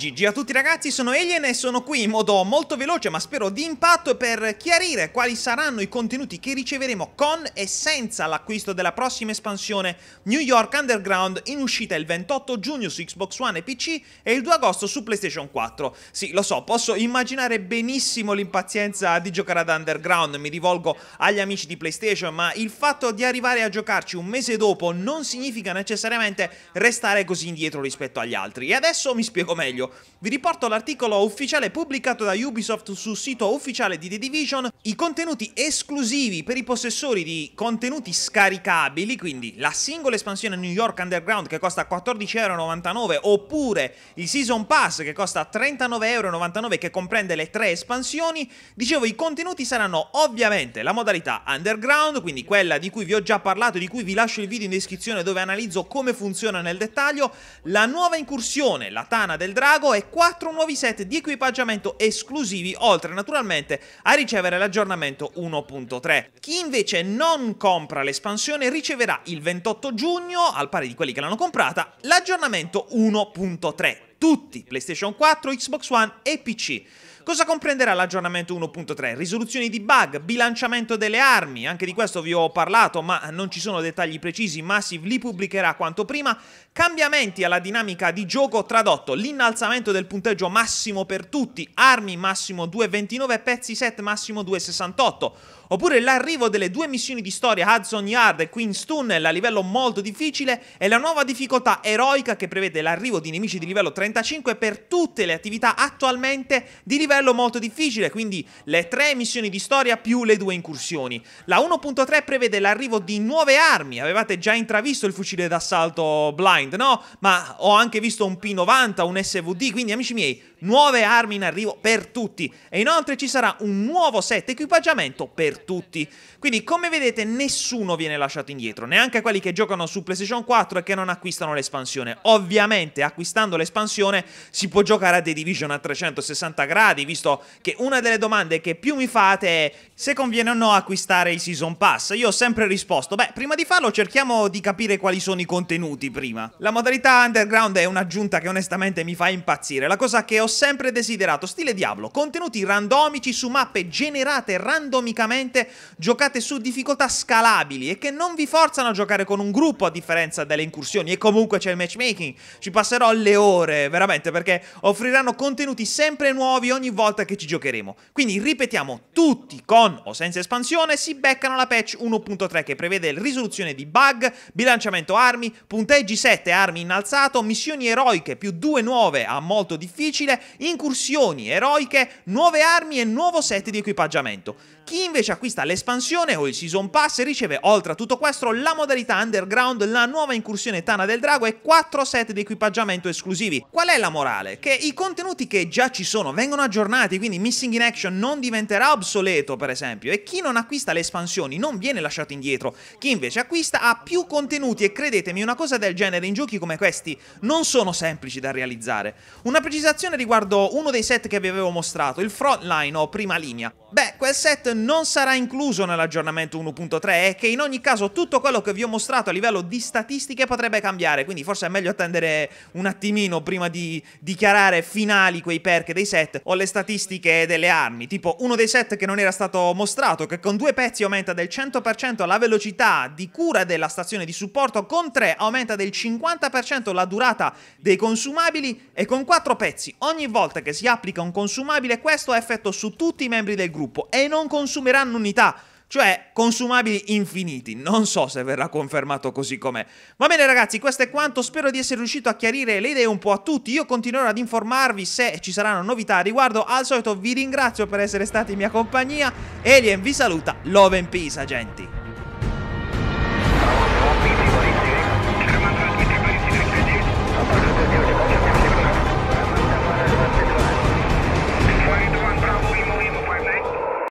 GG a tutti ragazzi, sono Alien e sono qui in modo molto veloce ma spero di impatto per chiarire quali saranno i contenuti che riceveremo con e senza l'acquisto della prossima espansione New York Underground in uscita il 28 giugno su Xbox One e PC e il 2 agosto su PlayStation 4. Sì, lo so, posso immaginare benissimo l'impazienza di giocare ad Underground, mi rivolgo agli amici di PlayStation, ma il fatto di arrivare a giocarci un mese dopo non significa necessariamente restare così indietro rispetto agli altri. E adesso mi spiego meglio. Vi riporto l'articolo ufficiale pubblicato da Ubisoft sul sito ufficiale di The Division, i contenuti esclusivi per i possessori di contenuti scaricabili, quindi la singola espansione New York Underground che costa 14,99€ oppure il Season Pass che costa 39,99€ che comprende le tre espansioni. Dicevo, i contenuti saranno ovviamente la modalità Underground, quindi quella di cui vi ho già parlato, di cui vi lascio il video in descrizione dove analizzo come funziona nel dettaglio, la nuova incursione, la Tana del Drago, pago e 4 nuovi set di equipaggiamento esclusivi, oltre naturalmente a ricevere l'aggiornamento 1.3. Chi invece non compra l'espansione riceverà il 28 giugno, al pari di quelli che l'hanno comprata, l'aggiornamento 1.3 tutti, PlayStation 4, Xbox One e PC. Cosa comprenderà l'aggiornamento 1.3? Risoluzioni di bug, bilanciamento delle armi, anche di questo vi ho parlato ma non ci sono dettagli precisi, Massive li pubblicherà quanto prima, cambiamenti alla dinamica di gioco tradotto, l'innalzamento del punteggio massimo per tutti, armi massimo 2.29, pezzi set massimo 2.68, Oppure l'arrivo delle due missioni di storia Hudson Yard e Queen's Tunnel a livello molto difficile e la nuova difficoltà eroica che prevede l'arrivo di nemici di livello 35 per tutte le attività attualmente di livello molto difficile, quindi le tre missioni di storia più le due incursioni. La 1.3 prevede l'arrivo di nuove armi, avevate già intravisto il fucile d'assalto blind, no? Ma ho anche visto un P90, un SVD, quindi amici miei, nuove armi in arrivo per tutti. E inoltre ci sarà un nuovo set equipaggiamento per tutti. Quindi come vedete nessuno viene lasciato indietro, neanche quelli che giocano su PlayStation 4 e che non acquistano l'espansione. Ovviamente acquistando l'espansione si può giocare a The Division a 360 gradi, visto che una delle domande che più mi fate è se conviene o no acquistare il Season Pass. Io ho sempre risposto, beh prima di farlo cerchiamo di capire quali sono i contenuti prima. La modalità underground è un'aggiunta che onestamente mi fa impazzire, la cosa che ho sempre desiderato, stile Diablo, contenuti randomici su mappe generate randomicamente solamente giocate su difficoltà scalabili e che non vi forzano a giocare con un gruppo a differenza delle incursioni e comunque c'è il matchmaking. Ci passerò le ore, veramente, perché offriranno contenuti sempre nuovi ogni volta che ci giocheremo. Quindi ripetiamo, tutti con o senza espansione si beccano la patch 1.3 che prevede risoluzione di bug, bilanciamento armi, punteggi 7 armi innalzato, missioni eroiche più 2 nuove a molto difficile, incursioni eroiche, nuove armi e nuovo set di equipaggiamento. Chi invece ha acquista l'espansione o il Season Pass e riceve oltre a tutto questo la modalità Underground, la nuova incursione Tana del Drago e 4 set di equipaggiamento esclusivi. Qual è la morale? Che i contenuti che già ci sono vengono aggiornati, quindi Missing in Action non diventerà obsoleto per esempio e chi non acquista le espansioni non viene lasciato indietro, chi invece acquista ha più contenuti e credetemi una cosa del genere in giochi come questi non sono semplici da realizzare. Una precisazione riguardo uno dei set che vi avevo mostrato, il frontline o prima linea. Beh, quel set non sarà sarà incluso nell'aggiornamento 1.3 e che in ogni caso tutto quello che vi ho mostrato a livello di statistiche potrebbe cambiare, quindi forse è meglio attendere un attimino prima di dichiarare finali quei perk dei set o le statistiche delle armi, tipo uno dei set che non era stato mostrato, che con due pezzi aumenta del 100% la velocità di cura della stazione di supporto, con tre aumenta del 50% la durata dei consumabili e con quattro pezzi ogni volta che si applica un consumabile questo ha effetto su tutti i membri del gruppo e non consumeranno saranno unità, cioè consumabili infiniti. Non so se verrà confermato così com'è. Va bene ragazzi, questo è quanto, spero di essere riuscito a chiarire le idee un po' a tutti. Io continuerò ad informarvi se ci saranno novità a riguardo. Al solito vi ringrazio per essere stati in mia compagnia. Alien vi saluta, love and peace agenti.